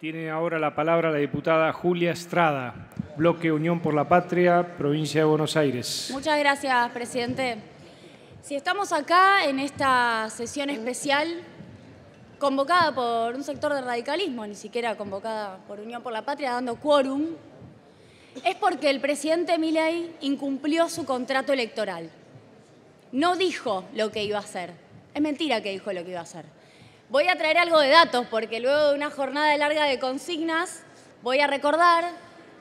Tiene ahora la palabra la diputada Julia Estrada, Bloque Unión por la Patria, Provincia de Buenos Aires. Muchas gracias, presidente. Si estamos acá en esta sesión especial convocada por un sector de radicalismo, ni siquiera convocada por Unión por la Patria, dando quórum, es porque el presidente Milei incumplió su contrato electoral. No dijo lo que iba a hacer. Es mentira que dijo lo que iba a hacer. Voy a traer algo de datos porque luego de una jornada larga de consignas voy a recordar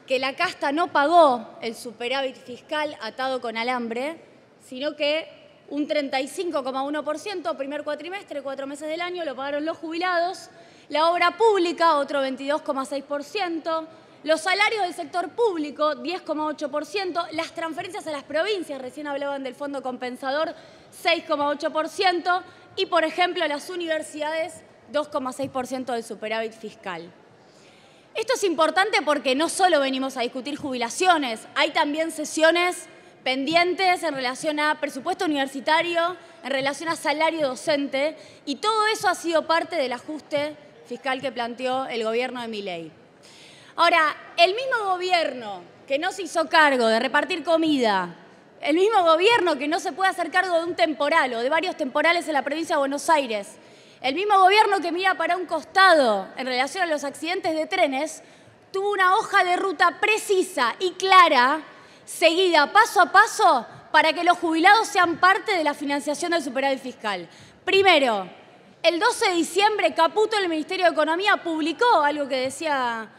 que la casta no pagó el superávit fiscal atado con alambre, sino que un 35,1% primer cuatrimestre, cuatro meses del año, lo pagaron los jubilados, la obra pública otro 22,6%, los salarios del sector público 10,8%, las transferencias a las provincias, recién hablaban del fondo compensador 6,8%, y, por ejemplo, las universidades 2,6% del superávit fiscal. Esto es importante porque no solo venimos a discutir jubilaciones, hay también sesiones pendientes en relación a presupuesto universitario, en relación a salario docente, y todo eso ha sido parte del ajuste fiscal que planteó el gobierno de Miley. Ahora, el mismo gobierno que no se hizo cargo de repartir comida, el mismo gobierno que no se puede hacer cargo de un temporal o de varios temporales en la provincia de Buenos Aires, el mismo gobierno que mira para un costado en relación a los accidentes de trenes, tuvo una hoja de ruta precisa y clara, seguida paso a paso, para que los jubilados sean parte de la financiación del superávit fiscal. Primero, el 12 de diciembre Caputo, el Ministerio de Economía, publicó algo que decía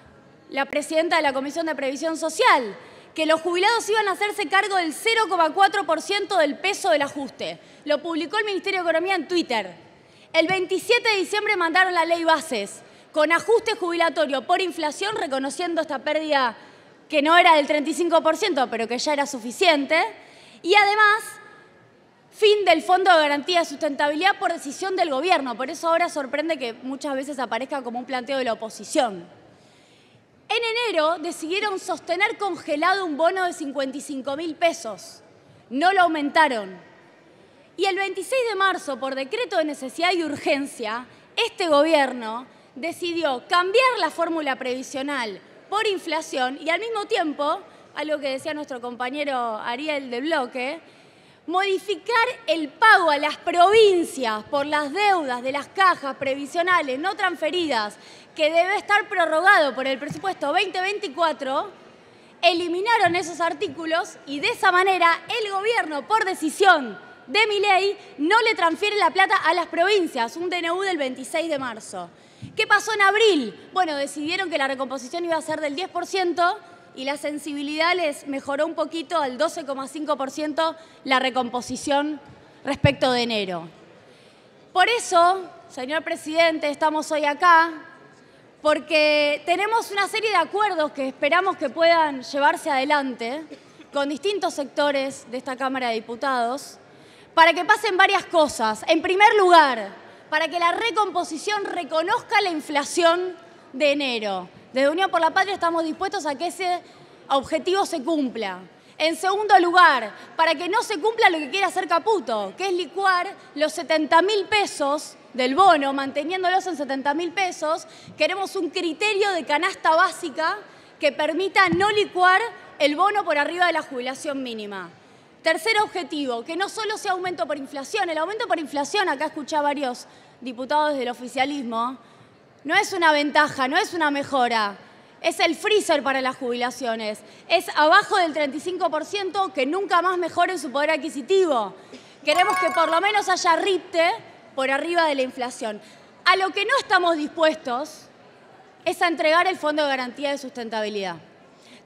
la presidenta de la Comisión de Previsión Social, que los jubilados iban a hacerse cargo del 0,4% del peso del ajuste. Lo publicó el Ministerio de Economía en Twitter. El 27 de diciembre mandaron la ley bases con ajuste jubilatorio por inflación, reconociendo esta pérdida que no era del 35%, pero que ya era suficiente. Y además, fin del Fondo de Garantía de Sustentabilidad por decisión del gobierno. Por eso ahora sorprende que muchas veces aparezca como un planteo de la oposición. En enero decidieron sostener congelado un bono de 55 mil pesos. No lo aumentaron. Y el 26 de marzo, por decreto de necesidad y urgencia, este gobierno decidió cambiar la fórmula previsional por inflación y al mismo tiempo, algo que decía nuestro compañero Ariel de Bloque, modificar el pago a las provincias por las deudas de las cajas previsionales no transferidas, que debe estar prorrogado por el presupuesto 2024, eliminaron esos artículos y de esa manera el gobierno, por decisión de mi ley, no le transfiere la plata a las provincias, un DNU del 26 de marzo. ¿Qué pasó en abril? Bueno, decidieron que la recomposición iba a ser del 10%, y la sensibilidad les mejoró un poquito al 12,5% la recomposición respecto de enero. Por eso, señor presidente, estamos hoy acá porque tenemos una serie de acuerdos que esperamos que puedan llevarse adelante con distintos sectores de esta Cámara de Diputados para que pasen varias cosas. En primer lugar, para que la recomposición reconozca la inflación de enero desde Unión por la Patria estamos dispuestos a que ese objetivo se cumpla. En segundo lugar, para que no se cumpla lo que quiere hacer Caputo, que es licuar los 70 mil pesos del bono, manteniéndolos en 70 mil pesos, queremos un criterio de canasta básica que permita no licuar el bono por arriba de la jubilación mínima. Tercer objetivo, que no solo sea aumento por inflación, el aumento por inflación, acá escuché a varios diputados del oficialismo, no es una ventaja, no es una mejora. Es el freezer para las jubilaciones. Es abajo del 35% que nunca más en su poder adquisitivo. Queremos que por lo menos haya RIPTE por arriba de la inflación. A lo que no estamos dispuestos es a entregar el Fondo de Garantía de Sustentabilidad.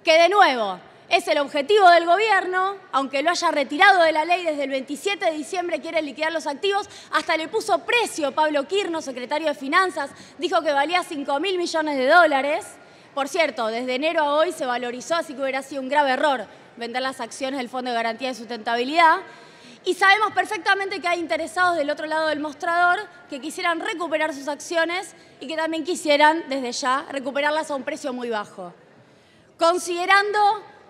Que de nuevo, es el objetivo del gobierno, aunque lo haya retirado de la ley desde el 27 de diciembre, quiere liquidar los activos, hasta le puso precio Pablo Quirno, secretario de Finanzas, dijo que valía 5 mil millones de dólares. Por cierto, desde enero a hoy se valorizó, así que hubiera sido un grave error vender las acciones del Fondo de Garantía de Sustentabilidad. Y sabemos perfectamente que hay interesados del otro lado del mostrador que quisieran recuperar sus acciones y que también quisieran, desde ya, recuperarlas a un precio muy bajo. Considerando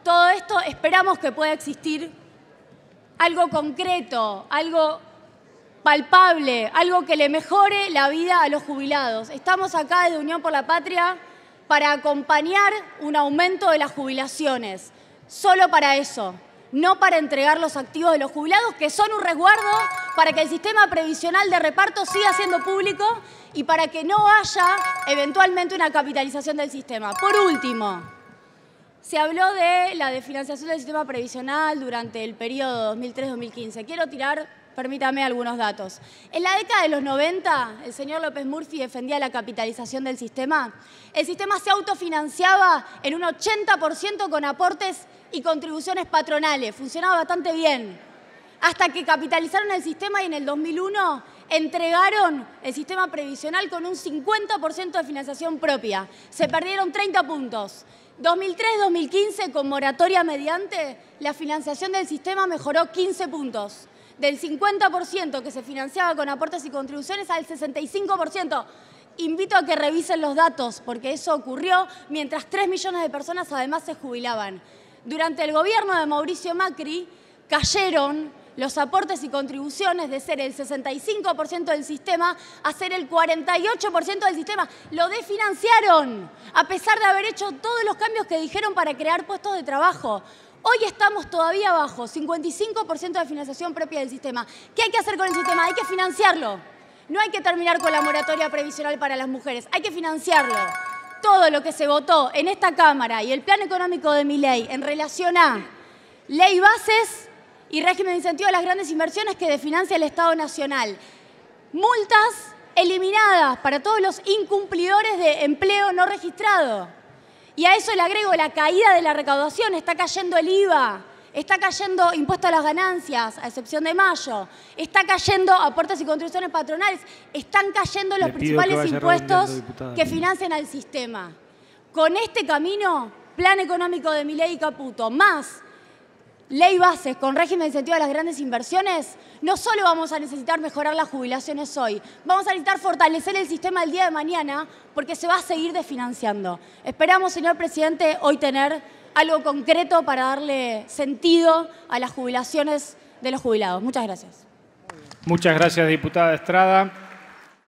todo esto esperamos que pueda existir algo concreto, algo palpable, algo que le mejore la vida a los jubilados. Estamos acá de Unión por la Patria para acompañar un aumento de las jubilaciones, solo para eso, no para entregar los activos de los jubilados, que son un resguardo para que el sistema previsional de reparto siga siendo público y para que no haya eventualmente una capitalización del sistema. Por último, se habló de la desfinanciación del sistema previsional durante el periodo 2003-2015. Quiero tirar, permítame, algunos datos. En la década de los 90, el señor López Murphy defendía la capitalización del sistema. El sistema se autofinanciaba en un 80% con aportes y contribuciones patronales. Funcionaba bastante bien. Hasta que capitalizaron el sistema y en el 2001 entregaron el sistema previsional con un 50% de financiación propia. Se perdieron 30 puntos. 2003-2015, con moratoria mediante, la financiación del sistema mejoró 15 puntos. Del 50% que se financiaba con aportes y contribuciones al 65%. Invito a que revisen los datos, porque eso ocurrió mientras 3 millones de personas además se jubilaban. Durante el gobierno de Mauricio Macri cayeron los aportes y contribuciones de ser el 65% del sistema a ser el 48% del sistema. Lo desfinanciaron, a pesar de haber hecho todos los cambios que dijeron para crear puestos de trabajo. Hoy estamos todavía abajo, 55% de financiación propia del sistema. ¿Qué hay que hacer con el sistema? Hay que financiarlo. No hay que terminar con la moratoria previsional para las mujeres, hay que financiarlo. Todo lo que se votó en esta Cámara y el plan económico de mi ley en relación a ley bases, y régimen de incentivo a las grandes inversiones que definancia el Estado Nacional. Multas eliminadas para todos los incumplidores de empleo no registrado. Y a eso le agrego la caída de la recaudación, está cayendo el IVA, está cayendo impuesto a las ganancias, a excepción de mayo, está cayendo aportes y contribuciones patronales, están cayendo los principales impuestos que financian al sistema. Con este camino, plan económico de Milei y Caputo, más ley bases con régimen de incentivo a las grandes inversiones, no solo vamos a necesitar mejorar las jubilaciones hoy, vamos a necesitar fortalecer el sistema el día de mañana porque se va a seguir desfinanciando. Esperamos, señor presidente, hoy tener algo concreto para darle sentido a las jubilaciones de los jubilados. Muchas gracias. Muchas gracias, diputada Estrada.